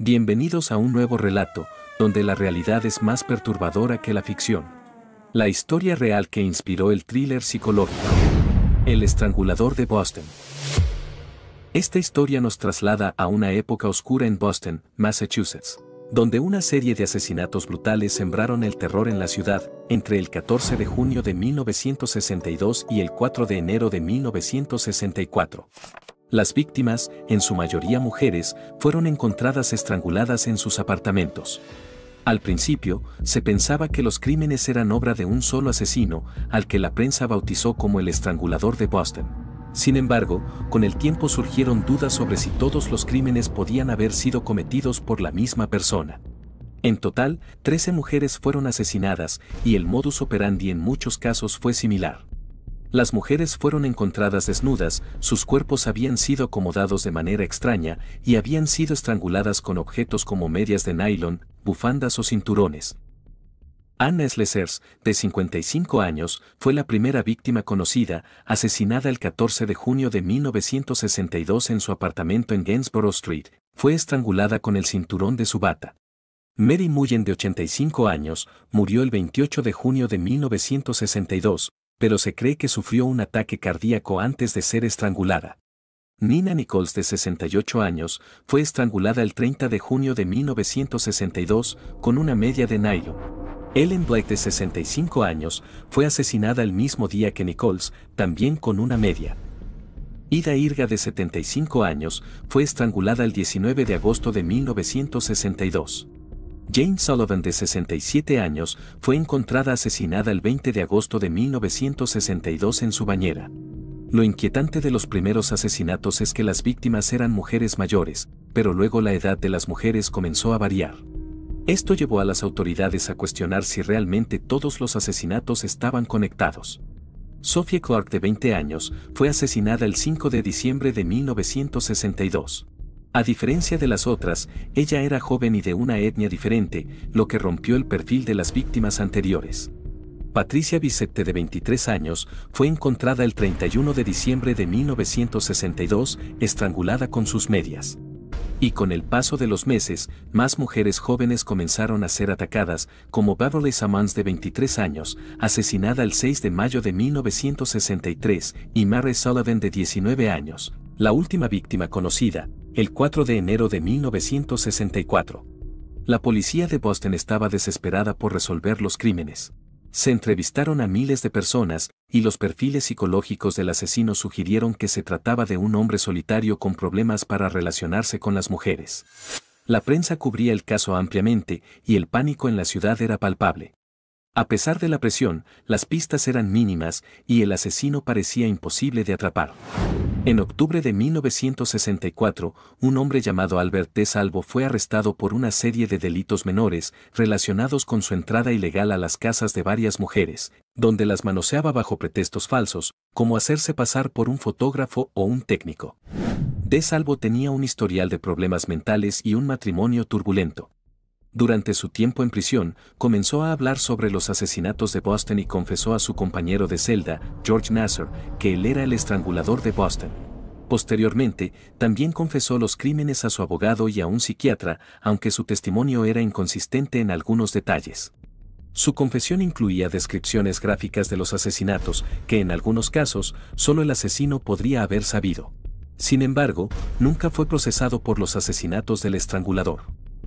Bienvenidos a un nuevo relato, donde la realidad es más perturbadora que la ficción. La historia real que inspiró el thriller psicológico. El estrangulador de Boston. Esta historia nos traslada a una época oscura en Boston, Massachusetts, donde una serie de asesinatos brutales sembraron el terror en la ciudad, entre el 14 de junio de 1962 y el 4 de enero de 1964. Las víctimas, en su mayoría mujeres, fueron encontradas estranguladas en sus apartamentos. Al principio, se pensaba que los crímenes eran obra de un solo asesino, al que la prensa bautizó como el estrangulador de Boston. Sin embargo, con el tiempo surgieron dudas sobre si todos los crímenes podían haber sido cometidos por la misma persona. En total, 13 mujeres fueron asesinadas y el modus operandi en muchos casos fue similar. Las mujeres fueron encontradas desnudas, sus cuerpos habían sido acomodados de manera extraña y habían sido estranguladas con objetos como medias de nylon, bufandas o cinturones. Anna Slessers, de 55 años, fue la primera víctima conocida, asesinada el 14 de junio de 1962 en su apartamento en Gainsborough Street, fue estrangulada con el cinturón de su bata. Mary Mullen, de 85 años, murió el 28 de junio de 1962, pero se cree que sufrió un ataque cardíaco antes de ser estrangulada. Nina Nichols, de 68 años, fue estrangulada el 30 de junio de 1962 con una media de nylon. Ellen Blake, de 65 años, fue asesinada el mismo día que Nichols, también con una media. Ida Irga, de 75 años, fue estrangulada el 19 de agosto de 1962. Jane Sullivan, de 67 años, fue encontrada asesinada el 20 de agosto de 1962 en su bañera. Lo inquietante de los primeros asesinatos es que las víctimas eran mujeres mayores, pero luego la edad de las mujeres comenzó a variar. Esto llevó a las autoridades a cuestionar si realmente todos los asesinatos estaban conectados. Sophie Clark, de 20 años, fue asesinada el 5 de diciembre de 1962. A diferencia de las otras, ella era joven y de una etnia diferente, lo que rompió el perfil de las víctimas anteriores. Patricia Vicente, de 23 años, fue encontrada el 31 de diciembre de 1962, estrangulada con sus medias. Y con el paso de los meses, más mujeres jóvenes comenzaron a ser atacadas, como Beverly Samans de 23 años, asesinada el 6 de mayo de 1963, y Mary Sullivan de 19 años, la última víctima conocida, el 4 de enero de 1964. La policía de Boston estaba desesperada por resolver los crímenes. Se entrevistaron a miles de personas y los perfiles psicológicos del asesino sugirieron que se trataba de un hombre solitario con problemas para relacionarse con las mujeres. La prensa cubría el caso ampliamente y el pánico en la ciudad era palpable. A pesar de la presión, las pistas eran mínimas y el asesino parecía imposible de atrapar. En octubre de 1964, un hombre llamado Albert DeSalvo Salvo fue arrestado por una serie de delitos menores relacionados con su entrada ilegal a las casas de varias mujeres, donde las manoseaba bajo pretextos falsos, como hacerse pasar por un fotógrafo o un técnico. De Salvo tenía un historial de problemas mentales y un matrimonio turbulento. Durante su tiempo en prisión, comenzó a hablar sobre los asesinatos de Boston y confesó a su compañero de celda, George Nasser, que él era el estrangulador de Boston. Posteriormente, también confesó los crímenes a su abogado y a un psiquiatra, aunque su testimonio era inconsistente en algunos detalles. Su confesión incluía descripciones gráficas de los asesinatos, que en algunos casos solo el asesino podría haber sabido. Sin embargo, nunca fue procesado por los asesinatos del estrangulador.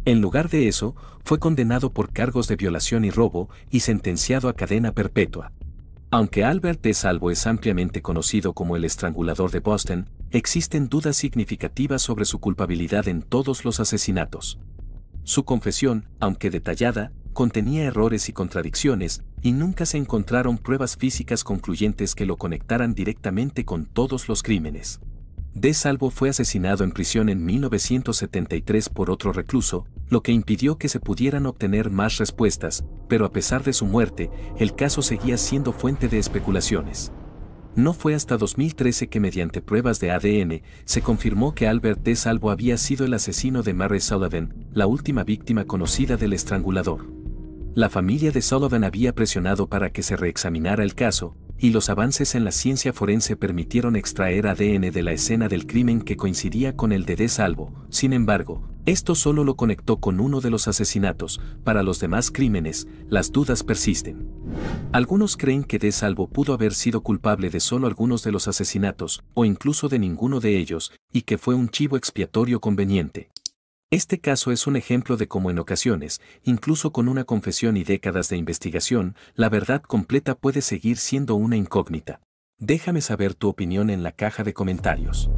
En lugar de eso, fue condenado por cargos de violación y robo y sentenciado a cadena perpetua. Aunque Albert de Salvo es ampliamente conocido como el estrangulador de Boston, existen dudas significativas sobre su culpabilidad en todos los asesinatos. Su confesión, aunque detallada, contenía errores y contradicciones, y nunca se encontraron pruebas físicas concluyentes que lo conectaran directamente con todos los crímenes. De Salvo fue asesinado en prisión en 1973 por otro recluso, lo que impidió que se pudieran obtener más respuestas, pero a pesar de su muerte, el caso seguía siendo fuente de especulaciones. No fue hasta 2013 que mediante pruebas de ADN se confirmó que Albert T Salvo había sido el asesino de Mary Sullivan, la última víctima conocida del estrangulador. La familia de Sullivan había presionado para que se reexaminara el caso, y los avances en la ciencia forense permitieron extraer ADN de la escena del crimen que coincidía con el de De Salvo. Sin embargo, esto solo lo conectó con uno de los asesinatos, para los demás crímenes, las dudas persisten. Algunos creen que De Salvo pudo haber sido culpable de solo algunos de los asesinatos, o incluso de ninguno de ellos, y que fue un chivo expiatorio conveniente. Este caso es un ejemplo de cómo en ocasiones, incluso con una confesión y décadas de investigación, la verdad completa puede seguir siendo una incógnita. Déjame saber tu opinión en la caja de comentarios.